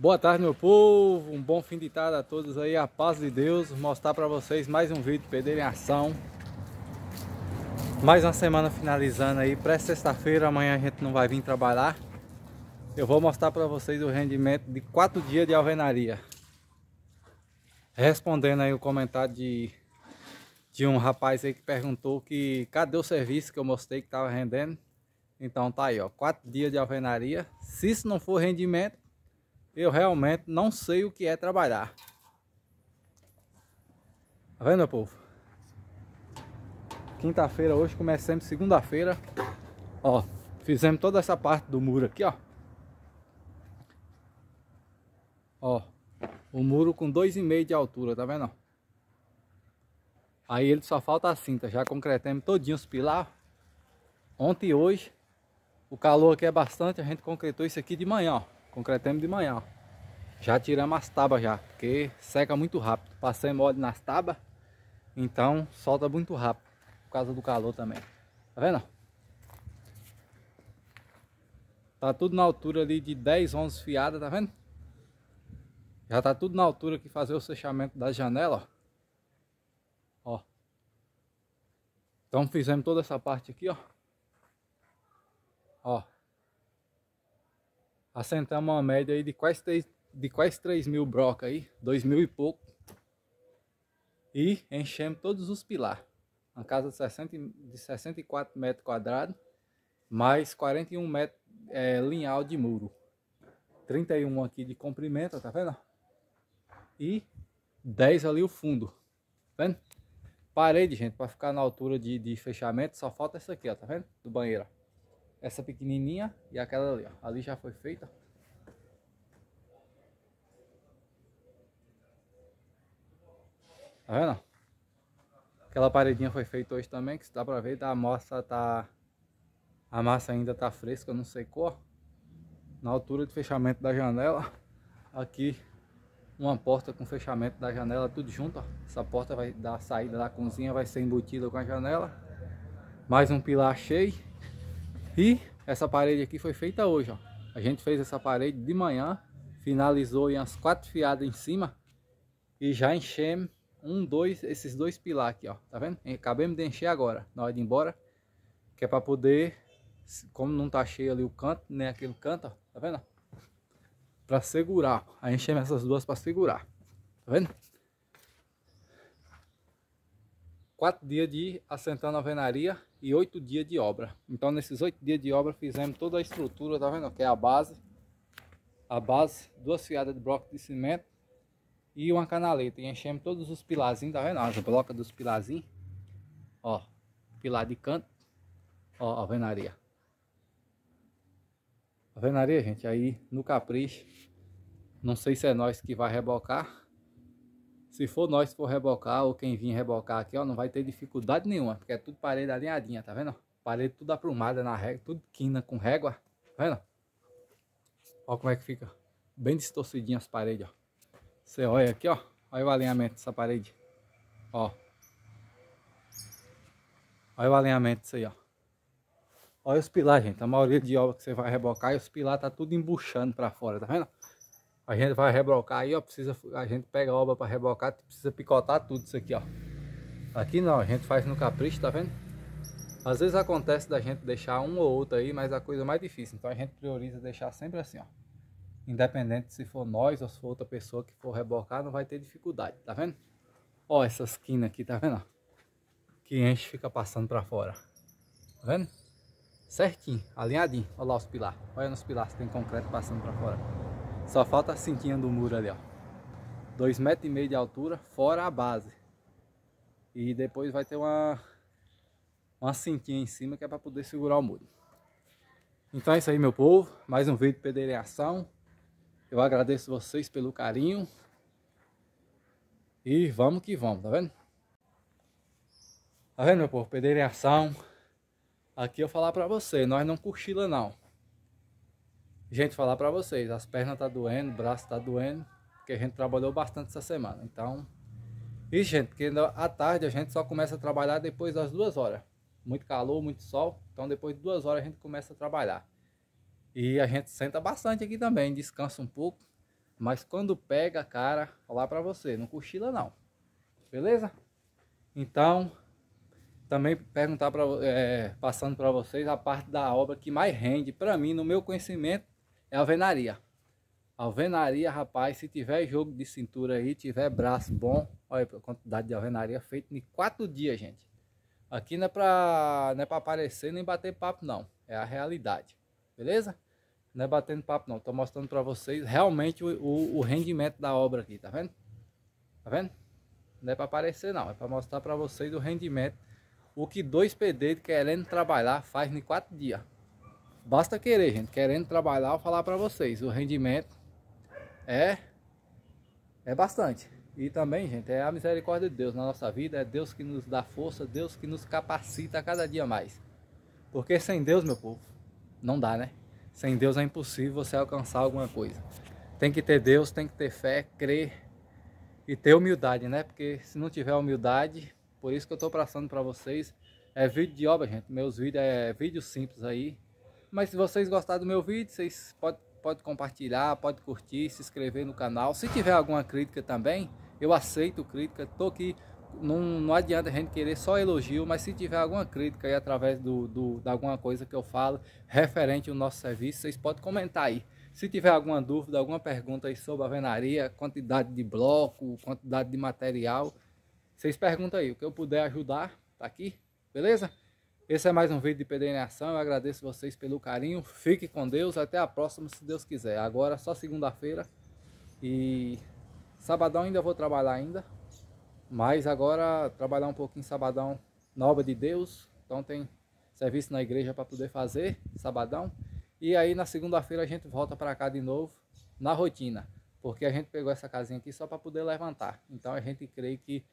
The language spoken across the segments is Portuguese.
Boa tarde, meu povo. Um bom fim de tarde a todos aí. A paz de Deus. Vou mostrar para vocês mais um vídeo Pedreiro em Ação. Mais uma semana finalizando aí. Pré sexta-feira, amanhã a gente não vai vir trabalhar. Eu vou mostrar para vocês o rendimento de quatro dias de alvenaria. Respondendo aí o comentário de, de um rapaz aí que perguntou que cadê o serviço que eu mostrei que estava rendendo. Então tá aí, ó. Quatro dias de alvenaria. Se isso não for rendimento eu realmente não sei o que é trabalhar. Tá vendo, meu povo? Quinta-feira hoje, começamos segunda-feira. Ó, fizemos toda essa parte do muro aqui, ó. Ó, o muro com 2,5 de altura, tá vendo? Aí ele só falta a cinta, já concretamos todinho os pilar. Ontem e hoje, o calor aqui é bastante, a gente concretou isso aqui de manhã, ó. Concretamos de manhã, ó. Já tiramos as tábuas já, porque seca muito rápido. passei molde nas tábuas então solta muito rápido, por causa do calor também. Tá vendo? Tá tudo na altura ali de 10, 11 fiadas, tá vendo? Já tá tudo na altura que fazer o fechamento da janela, ó. Ó. Então fizemos toda essa parte aqui, ó. Ó assentamos uma média aí de quase 3, de quase 3 mil broca aí, 2 mil e pouco. E enchemos todos os pilares. Uma casa de, 60, de 64 metros quadrados, mais 41 metros é, linhal de muro. 31 aqui de comprimento, tá vendo? E 10 ali o fundo, tá vendo? Parede, gente, para ficar na altura de, de fechamento, só falta essa aqui, ó, tá vendo? Do banheiro, essa pequenininha e aquela ali, ó. Ali já foi feita. Tá vendo? Aquela paredinha foi feita hoje também, que dá pra ver, tá, a massa tá... A massa ainda tá fresca, não secou. Na altura de fechamento da janela, aqui uma porta com fechamento da janela, tudo junto, ó. Essa porta vai dar saída da cozinha vai ser embutida com a janela. Mais um pilar cheio. E essa parede aqui foi feita hoje, ó. A gente fez essa parede de manhã, finalizou em as quatro fiadas em cima e já enchemos um, dois, esses dois pilar aqui, ó. Tá vendo? Acabei de encher agora, na hora de ir embora, que é para poder, como não tá cheio ali o canto, nem aquele canto, ó, tá vendo? Para segurar, a Aí enchemos essas duas para segurar. Tá vendo? quatro dias de assentando a alvenaria e oito dias de obra. Então nesses oito dias de obra fizemos toda a estrutura, tá vendo? Que é a base, a base, duas fiadas de bloco de cimento e uma canaleta. E enchemos todos os pilarzinhos, tá vendo? A bloca dos pilarzinhos, ó, pilar de canto, ó, alvenaria. Alvenaria, gente, aí no capricho, não sei se é nós que vai rebocar, se for nós que for rebocar, ou quem vir rebocar aqui, ó, não vai ter dificuldade nenhuma, porque é tudo parede alinhadinha, tá vendo? Parede tudo aprumada na régua, tudo quina com régua, tá vendo? Ó como é que fica, bem distorcidinha as paredes, ó. Você olha aqui, ó, olha o alinhamento dessa parede, ó. Olha o alinhamento disso aí, ó. Olha os pilares, gente. A maioria de obra que você vai rebocar, e os pilares tá tudo embuchando pra fora, tá vendo? A gente vai reblocar aí, ó. Precisa, a gente pega a obra para reblocar, precisa picotar tudo isso aqui, ó. Aqui não, a gente faz no capricho, tá vendo? Às vezes acontece da gente deixar um ou outro aí, mas é a coisa mais difícil. Então a gente prioriza deixar sempre assim, ó. Independente se for nós ou se for outra pessoa que for rebocar, não vai ter dificuldade, tá vendo? Ó, essa esquina aqui, tá vendo? Que enche fica passando pra fora. Tá vendo? Certinho, alinhadinho. Olha lá os pilares. Olha nos pilares, tem concreto passando pra fora. Só falta a cinquinha do muro ali, ó. Dois metros e meio de altura, fora a base. E depois vai ter uma, uma cinquinha em cima que é para poder segurar o muro. Então é isso aí, meu povo. Mais um vídeo Pedreira em Ação. Eu agradeço vocês pelo carinho. E vamos que vamos, tá vendo? Tá vendo, meu povo? Pedreira em Ação. Aqui eu falar pra você, nós não cochila não. Gente, falar para vocês, as pernas tá doendo, o braço tá doendo, porque a gente trabalhou bastante essa semana. Então, e gente, que à tarde a gente só começa a trabalhar depois das duas horas. Muito calor, muito sol, então depois de duas horas a gente começa a trabalhar. E a gente senta bastante aqui também, descansa um pouco, mas quando pega, cara, falar para você, não cochila não. Beleza? Então, também perguntar para é, eh, passando para vocês a parte da obra que mais rende para mim no meu conhecimento é alvenaria. Alvenaria, rapaz, se tiver jogo de cintura aí, tiver braço bom, olha a quantidade de alvenaria feita em quatro dias, gente. Aqui não é para não é para aparecer nem bater papo, não. É a realidade, beleza? Não é batendo papo, não. Tô mostrando para vocês realmente o, o, o rendimento da obra aqui, tá vendo? Tá vendo? Não é para aparecer, não. É para mostrar para vocês o rendimento. O que dois pedreiros querendo trabalhar faz em quatro dias. Basta querer, gente. Querendo trabalhar, eu falar para vocês. O rendimento é, é bastante. E também, gente, é a misericórdia de Deus na nossa vida. É Deus que nos dá força, Deus que nos capacita cada dia mais. Porque sem Deus, meu povo, não dá, né? Sem Deus é impossível você alcançar alguma coisa. Tem que ter Deus, tem que ter fé, crer e ter humildade, né? Porque se não tiver humildade, por isso que eu estou passando para vocês, é vídeo de obra, gente. Meus vídeos é vídeo simples aí, mas se vocês gostaram do meu vídeo, vocês podem pode compartilhar, pode curtir, se inscrever no canal. Se tiver alguma crítica também, eu aceito crítica. Tô aqui, não, não adianta a gente querer só elogio, mas se tiver alguma crítica aí através do, do, de alguma coisa que eu falo referente ao nosso serviço, vocês podem comentar aí. Se tiver alguma dúvida, alguma pergunta aí sobre a quantidade de bloco, quantidade de material, vocês perguntam aí. O que eu puder ajudar, tá aqui, beleza? Esse é mais um vídeo de PD Ação. Eu agradeço vocês pelo carinho. Fique com Deus. Até a próxima, se Deus quiser. Agora só segunda-feira. E sabadão ainda vou trabalhar ainda. Mas agora trabalhar um pouquinho sabadão na obra de Deus. Então tem serviço na igreja para poder fazer sabadão. E aí na segunda-feira a gente volta para cá de novo na rotina. Porque a gente pegou essa casinha aqui só para poder levantar. Então a gente crê que,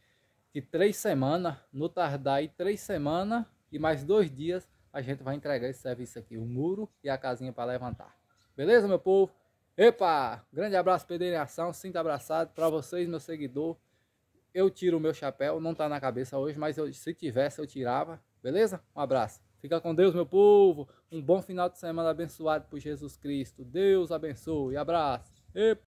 que três semanas, no tardar e três semanas e mais dois dias a gente vai entregar esse serviço aqui, o muro e a casinha para levantar. Beleza, meu povo? Epa! Grande abraço, Pedreira em Ação, sinto abraçado para vocês, meu seguidor. Eu tiro o meu chapéu, não está na cabeça hoje, mas eu, se tivesse eu tirava, beleza? Um abraço. Fica com Deus, meu povo. Um bom final de semana abençoado por Jesus Cristo. Deus abençoe. Abraço. Epa!